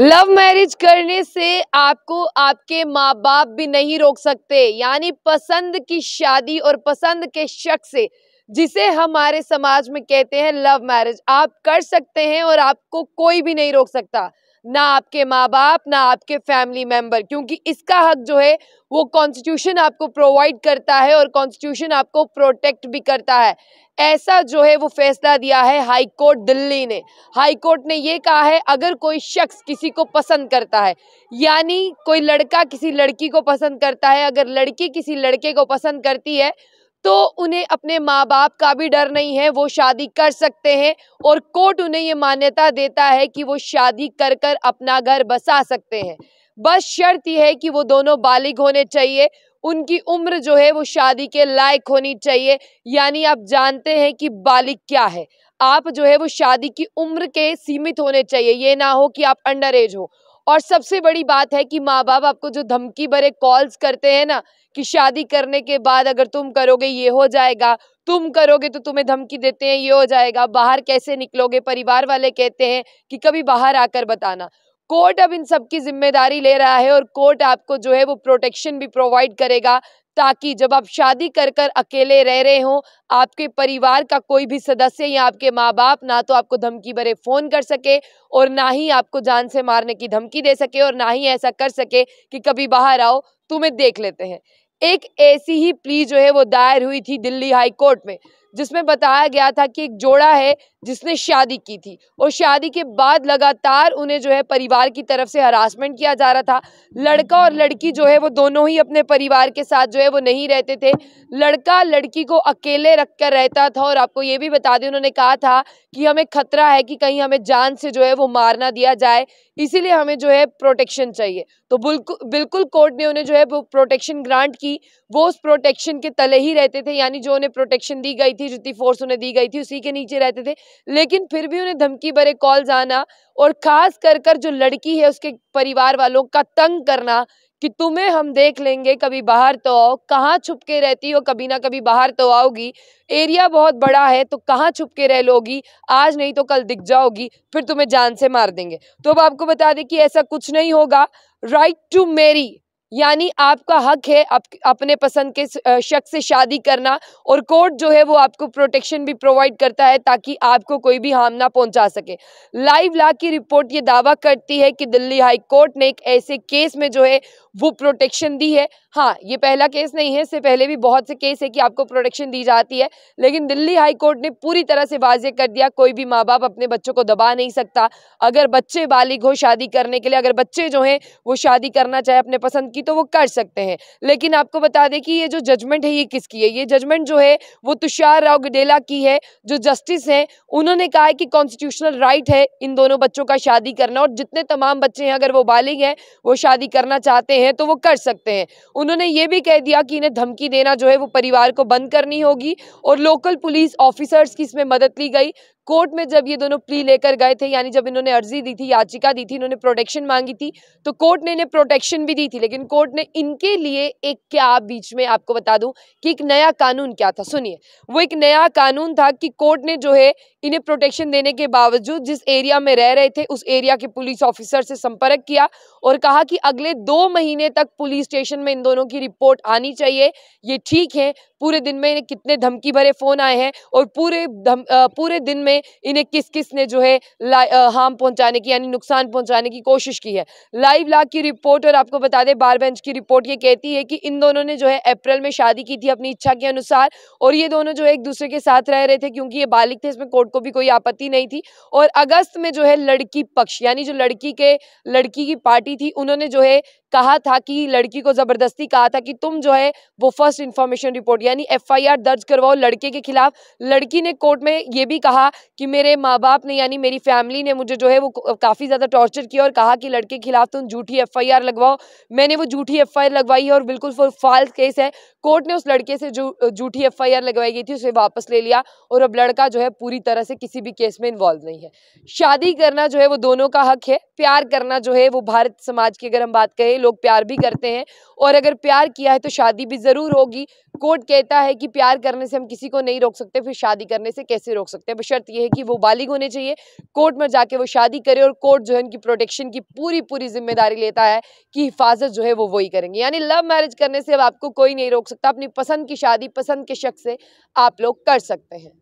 love marriage करने से आपको आपके माँ बाप भी नहीं रोक सकते यानी पसंद की शादी और पसंद के शख्स से जिसे हमारे समाज में कहते हैं लव मैरिज आप कर सकते हैं और आपको कोई भी नहीं रोक सकता ना आपके माँ बाप ना आपके फैमिली मेंबर क्योंकि इसका हक जो है वो कॉन्स्टिट्यूशन आपको प्रोवाइड करता है और कॉन्स्टिट्यूशन आपको प्रोटेक्ट भी करता है ऐसा जो है वो फैसला दिया है हाई कोर्ट दिल्ली ने हाई कोर्ट ने ये कहा है अगर कोई शख्स किसी को पसंद करता है यानी कोई लड़का किसी लड़की को पसंद करता है अगर लड़की किसी लड़के को पसंद करती है तो उन्हें अपने माँ बाप का भी डर नहीं है वो शादी कर सकते हैं और कोर्ट उन्हें ये मान्यता देता है कि वो शादी कर कर अपना घर बसा सकते हैं बस शर्त यह है कि वो दोनों बालिग होने चाहिए उनकी उम्र जो है वो शादी के लायक होनी चाहिए यानी आप जानते हैं कि बालिग क्या है आप जो है वो शादी की उम्र के सीमित होने चाहिए ये ना हो कि आप अंडर एज हो और सबसे बड़ी बात है कि माँ बाप आपको जो धमकी भरे कॉल्स करते हैं ना कि शादी करने के बाद अगर तुम करोगे ये हो जाएगा तुम करोगे तो तुम्हें धमकी देते हैं ये हो जाएगा बाहर कैसे निकलोगे परिवार वाले कहते हैं कि कभी बाहर आकर बताना कोर्ट अब इन सब की जिम्मेदारी ले रहा है और कोर्ट आपको जो है वो प्रोटेक्शन भी प्रोवाइड करेगा ताकि जब आप शादी कर कर अकेले रह रहे हो आपके परिवार का कोई भी सदस्य या आपके माँ बाप ना तो आपको धमकी भरे फ़ोन कर सके और ना ही आपको जान से मारने की धमकी दे सके और ना ही ऐसा कर सके कि कभी बाहर आओ तुम्हें तो देख लेते हैं एक ऐसी ही प्ली जो है वो दायर हुई थी दिल्ली हाई कोर्ट में जिसमें बताया गया था कि एक जोड़ा है जिसने शादी की थी और शादी के बाद लगातार उन्हें जो है परिवार की तरफ से हरासमेंट किया जा रहा था लड़का और लड़की जो है वो दोनों ही अपने परिवार के साथ जो है वो नहीं रहते थे लड़का लड़की को अकेले रख कर रहता था और आपको ये भी बता दें उन्होंने कहा था कि हमें खतरा है कि कहीं हमें जान से जो है वो मार ना दिया जाए इसीलिए हमें जो है प्रोटेक्शन चाहिए तो बिल्कुल बिल्कुल कोर्ट ने उन्हें जो है वो प्रोटेक्शन ग्रांट की वो उस प्रोटेक्शन के तले ही रहते थे यानी जो उन्हें प्रोटेक्शन दी गई थी जितनी फोर्स उन्हें दी गई थी उसी के नीचे रहते थे लेकिन फिर भी उन्हें धमकी भरे कॉल्स आना और ख़ास कर कर जो लड़की है उसके परिवार वालों का तंग करना कि तुम्हें हम देख लेंगे कभी बाहर तो आओ कहाँ छुप के रहती हो कभी ना कभी बाहर तो आओगी एरिया बहुत बड़ा है तो कहाँ छुप के रह लोगी आज नहीं तो कल दिख जाओगी फिर तुम्हें जान से मार देंगे तो अब आपको बता दें कि ऐसा कुछ नहीं होगा राइट टू मेरी यानी आपका हक है आप, अपने पसंद के शख्स से शादी करना और कोर्ट जो है वो आपको प्रोटेक्शन भी प्रोवाइड करता है ताकि आपको कोई भी हार्म ना पहुंचा सके लाइव ला की रिपोर्ट ये दावा करती है कि दिल्ली हाई कोर्ट ने एक ऐसे केस में जो है वो प्रोटेक्शन दी है हाँ ये पहला केस नहीं है इससे पहले भी बहुत से केस है कि आपको प्रोटेक्शन दी जाती है लेकिन दिल्ली हाई कोर्ट ने पूरी तरह से वाजे कर दिया कोई भी माँ बाप अपने बच्चों को दबा नहीं सकता अगर बच्चे बालिग हो शादी करने के लिए अगर बच्चे जो हैं वो शादी करना चाहे अपने पसंद की तो वो कर सकते हैं लेकिन आपको बता दें कि ये जो जजमेंट है ये किसकी है ये जजमेंट जो है वो तुषार राव गडेला की है जो जस्टिस हैं उन्होंने कहा है कि कॉन्स्टिट्यूशनल राइट है इन दोनों बच्चों का शादी करना और जितने तमाम बच्चे हैं अगर वो बालिग हैं वो शादी करना चाहते हैं तो वो कर सकते हैं उन्होंने ये भी कह दिया कि इन्हें धमकी देना जो है वो परिवार को बंद करनी होगी और लोकल पुलिस ऑफिसर्स की इसमें मदद ली गई कोर्ट में जब ये दोनों प्ली लेकर गए थे यानी जब इन्होंने अर्जी दी थी याचिका दी थी इन्होंने प्रोटेक्शन मांगी थी तो कोर्ट ने इन्हें प्रोटेक्शन भी दी थी लेकिन कोर्ट ने इनके लिए एक क्या बीच में आपको बता दूं कि एक नया कानून क्या था सुनिए वो एक नया कानून था कि कोर्ट ने जो है इन्हें प्रोटेक्शन देने के बावजूद जिस एरिया में रह रहे थे उस एरिया के पुलिस ऑफिसर से संपर्क किया और कहा कि अगले दो महीने तक पुलिस स्टेशन में इन दोनों की रिपोर्ट आनी चाहिए ये ठीक है पूरे दिन में कितने धमकी भरे फोन आए हैं और पूरे पूरे दिन में इन्हें किस किस ने जो है हार्म पहुंचाने की यानी नुकसान पहुंचाने की कोशिश की है लाइव लाग की रिपोर्ट और आपको बता दें बार बेंच की रिपोर्ट ये कहती है कि इन दोनों ने जो है अप्रैल में शादी की थी अपनी इच्छा के अनुसार और ये दोनों जो है एक दूसरे के साथ रह रहे थे क्योंकि ये बालिक थे इसमें कोर्ट को भी कोई आपत्ति नहीं थी और अगस्त में जो है लड़की पक्ष यानी जो लड़की के लड़की की पार्टी थी उन्होंने जो है कहा था कि लड़की को जबरदस्ती कहा था कि तुम जो है वो फर्स्ट इंफॉर्मेशन रिपोर्ट यानी एफआईआर दर्ज करवाओ लड़के के खिलाफ लड़की ने कोर्ट में ये भी कहा कि मेरे माँ बाप ने यानी मेरी फैमिली ने मुझे जो है वो काफ़ी ज़्यादा टॉर्चर किया और कहा कि लड़के के खिलाफ तुम झूठी एफ लगवाओ मैंने वो झूठी एफ लगवाई है और बिल्कुल फॉल्स केस है कोर्ट ने उस लड़के से जो झूठी एफ लगवाई गई थी उसे वापस ले लिया और अब लड़का जो है पूरी तरह से किसी भी केस में इन्वॉल्व नहीं है शादी करना जो है वो दोनों का हक है प्यार करना जो है वो भारत समाज की अगर हम बात करें लोग प्यार भी करते हैं और अगर प्यार किया है तो शादी भी ज़रूर होगी कोर्ट कहता है कि प्यार करने से हम किसी को नहीं रोक सकते फिर शादी करने से कैसे रोक सकते हैं बशर्त यह है कि वो बालिग होने चाहिए कोर्ट में जाके वो शादी करे और कोर्ट जो है उनकी प्रोटेक्शन की पूरी पूरी जिम्मेदारी लेता है कि हिफाजत जो है वो वही करेंगे यानी लव मैरिज करने से अब आपको कोई नहीं रोक सकता अपनी पसंद की शादी पसंद के शख्स से आप लोग कर सकते हैं